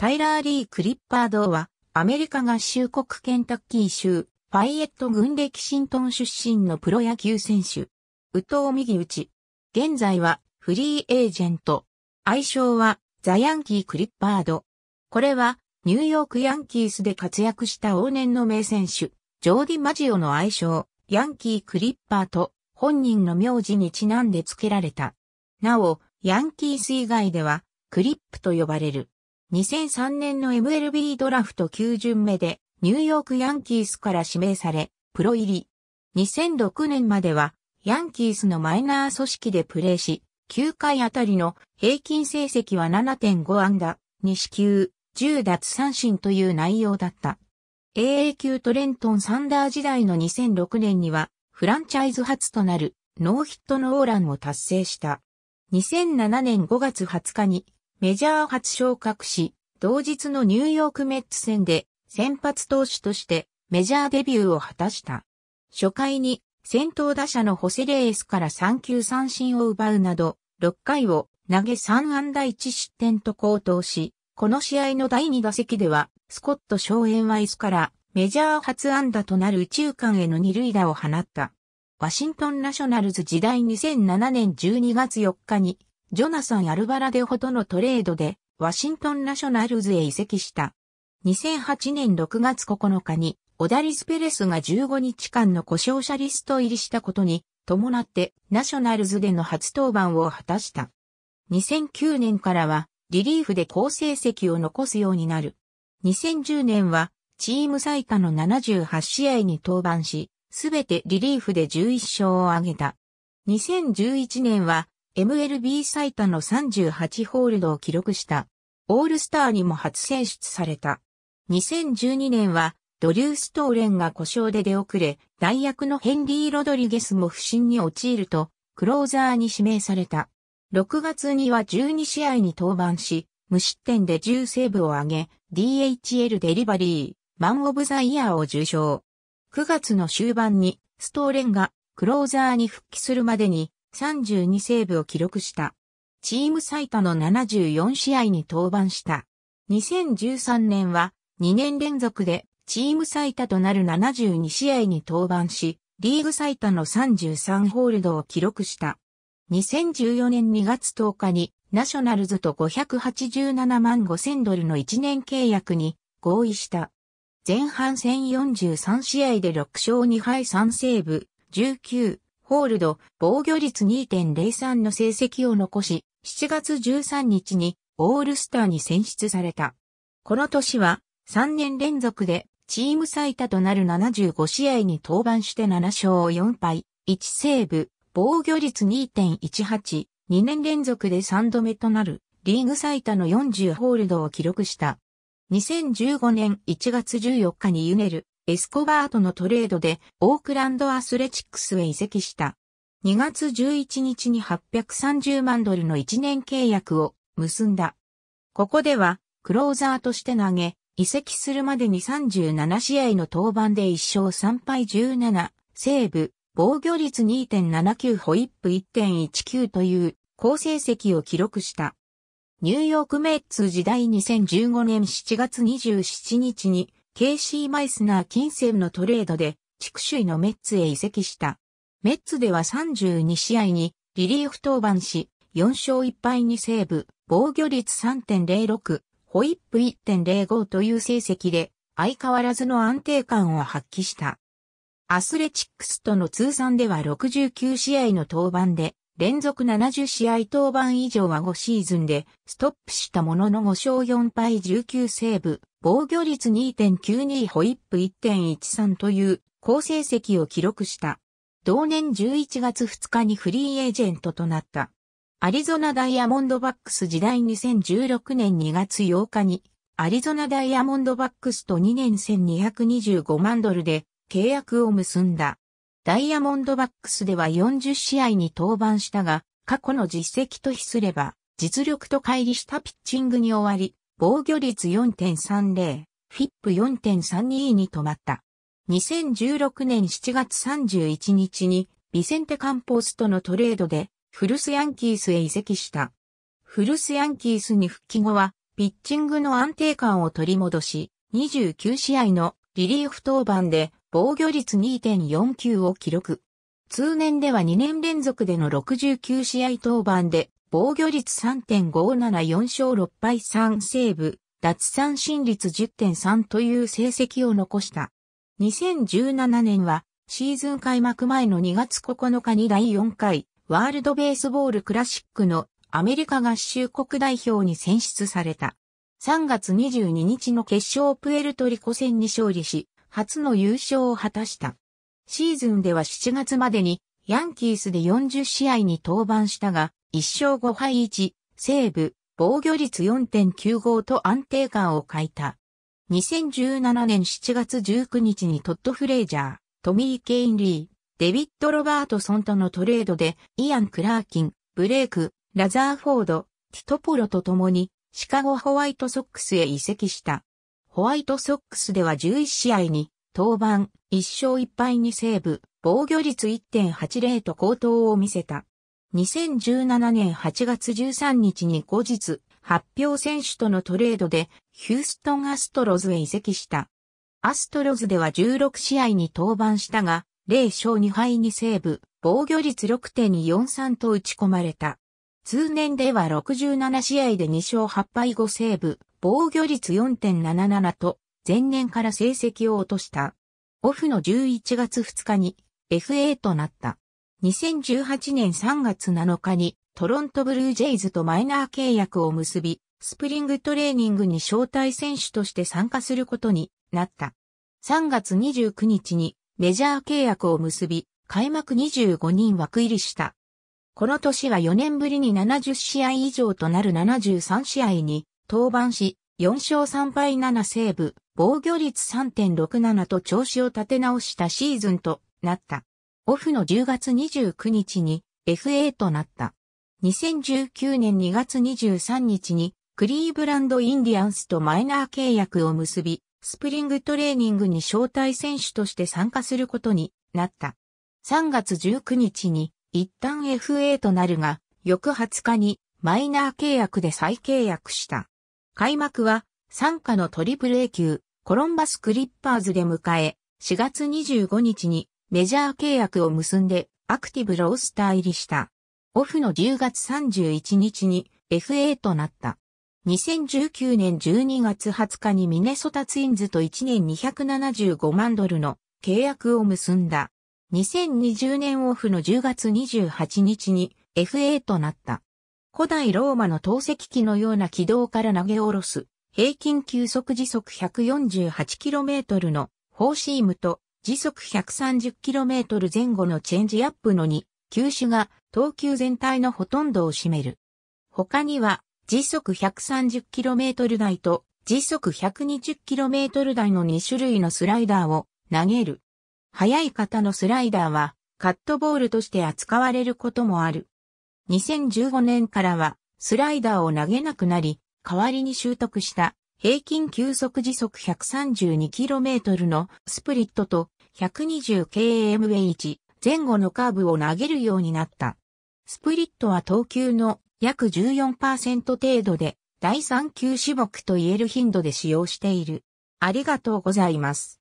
タイラー・リー・クリッパードは、アメリカ合衆国ケンタッキー州、ファイエット郡レキシントン出身のプロ野球選手。右藤右打ち。現在は、フリーエージェント。愛称は、ザ・ヤンキー・クリッパード。これは、ニューヨーク・ヤンキースで活躍した往年の名選手、ジョーディ・マジオの愛称、ヤンキー・クリッパーと、本人の名字にちなんで付けられた。なお、ヤンキース以外では、クリップと呼ばれる。2003年の MLB ドラフト9巡目でニューヨークヤンキースから指名され、プロ入り。2006年まではヤンキースのマイナー組織でプレーし、9回あたりの平均成績は7.5安打、2支球、10奪三振という内容だった。AA 級トレントン・サンダー時代の2006年には、フランチャイズ初となるノーヒットノーランを達成した。2007年5月20日にメジャー初昇格し、同日のニューヨークメッツ戦で先発投手としてメジャーデビューを果たした。初回に先頭打者のホセレースから3球三振を奪うなど、6回を投げ3安打1失点と高騰し、この試合の第2打席では、スコット・ショーエンワイスからメジャー初安打となる宇宙間への二塁打を放った。ワシントンナショナルズ時代2007年12月4日にジョナサン・アルバラデホとのトレードで、ワシントン・ナショナルズへ移籍した。2008年6月9日に、オダリス・ペレスが15日間の故障者リスト入りしたことに、伴ってナショナルズでの初登板を果たした。2009年からはリリーフで好成績を残すようになる。2010年はチーム最多の78試合に登板し、すべてリリーフで11勝を挙げた。2011年は MLB 最多の38ホールドを記録した。オールスターにも初選出された。2012年は、ドリュー・ストーレンが故障で出遅れ、代役のヘンリー・ロドリゲスも不審に陥ると、クローザーに指名された。6月には12試合に登板し、無失点で10セーブを挙げ、DHL デリバリー、マン・オブ・ザ・イヤーを受賞。9月の終盤に、ストーレンがクローザーに復帰するまでに32セーブを記録した。チーム最多の74試合に登板した。2013年は2年連続でチーム最多となる72試合に登板し、リーグ最多の33ホールドを記録した。2014年2月10日にナショナルズと587万5000ドルの1年契約に合意した。前半戦43試合で6勝2敗3セーブ、19、ホールド、防御率2.03の成績を残し、7月13日にオールスターに選出された。この年は3年連続でチーム最多となる75試合に登板して7勝4敗、1セーブ、防御率2.18、2年連続で3度目となるリーグ最多の40ホールドを記録した。2015年1月14日にユネル、エスコバートのトレードでオークランドアスレチックスへ移籍した。2月11日に830万ドルの1年契約を結んだ。ここではクローザーとして投げ、移籍するまでに37試合の登板で1勝3敗17、セーブ、防御率2.79ホイップ1.19という好成績を記録した。ニューヨークメッツ時代2015年7月27日にケイシー・マイスナー金銭のトレードで地区首位のメッツへ移籍した。メッツでは32試合にリリーフ登板し、4勝1敗にセーブ、防御率3.06、ホイップ1.05という成績で相変わらずの安定感を発揮した。アスレチックスとの通算では69試合の登板で連続70試合登板以上は5シーズンでストップしたものの5勝4敗19セーブ、防御率2.92ホイップ1.13という好成績を記録した。同年11月2日にフリーエージェントとなった。アリゾナダイヤモンドバックス時代2016年2月8日にアリゾナダイヤモンドバックスと2年1225万ドルで契約を結んだ。ダイヤモンドバックスでは40試合に登板したが、過去の実績と比すれば、実力と乖離したピッチングに終わり、防御率4.30、フィップ4.32に止まった。2016年7月31日に、ビセンテ・カンポースとのトレードで、フルスヤンキースへ移籍した。フルスヤンキースに復帰後は、ピッチングの安定感を取り戻し、29試合のリリーフ登板で防御率2.49を記録。通年では2年連続での69試合登板で、防御率3.574勝6敗3セーブ、奪三振率10.3という成績を残した。2017年は、シーズン開幕前の2月9日に第4回、ワールドベースボールクラシックのアメリカ合衆国代表に選出された。3月22日の決勝プエルトリコ戦に勝利し、初の優勝を果たした。シーズンでは7月までにヤンキースで40試合に登板したが、1勝5敗1、セーブ、防御率4.95と安定感を欠いた。2017年7月19日にトッド・フレイジャー、トミー・ケイン・リー、デビッド・ロバートソンとのトレードで、イアン・クラーキン、ブレイク、ラザーフォード、ティトポロと共に、シカゴ・ホワイトソックスへ移籍した。ホワイトソックスでは11試合に、登板、1勝1敗にセーブ、防御率1.80と高騰を見せた。2017年8月13日に後日、発表選手とのトレードで、ヒューストンアストロズへ移籍した。アストロズでは16試合に登板したが、0勝2敗にセーブ、防御率6.43と打ち込まれた。通年では67試合で2勝8敗5セーブ、防御率4.77と前年から成績を落とした。オフの11月2日に FA となった。2018年3月7日にトロントブルージェイズとマイナー契約を結び、スプリングトレーニングに招待選手として参加することになった。3月29日にメジャー契約を結び、開幕25人枠入りした。この年は4年ぶりに70試合以上となる73試合に登板し、4勝3敗7セーブ、防御率3.67と調子を立て直したシーズンとなった。オフの10月29日に FA となった。2019年2月23日にクリーブランドインディアンスとマイナー契約を結び、スプリングトレーニングに招待選手として参加することになった。3月19日に一旦 FA となるが、翌20日にマイナー契約で再契約した。開幕は、参加のトリプル A 級、コロンバスクリッパーズで迎え、4月25日にメジャー契約を結んでアクティブロースター入りした。オフの10月31日に FA となった。2019年12月20日にミネソタツインズと1年275万ドルの契約を結んだ。2020年オフの10月28日に FA となった。古代ローマの投石機のような軌道から投げ下ろす、平均球速時速 148km のフォーシームと時速 130km 前後のチェンジアップの2、球種が投球全体のほとんどを占める。他には時速 130km 台と時速 120km 台の2種類のスライダーを投げる。速い方のスライダーはカットボールとして扱われることもある。2015年からはスライダーを投げなくなり、代わりに習得した平均球速時速 132km のスプリットと 120kmh 前後のカーブを投げるようになった。スプリットは投球の約14%程度で第3級種目と言える頻度で使用している。ありがとうございます。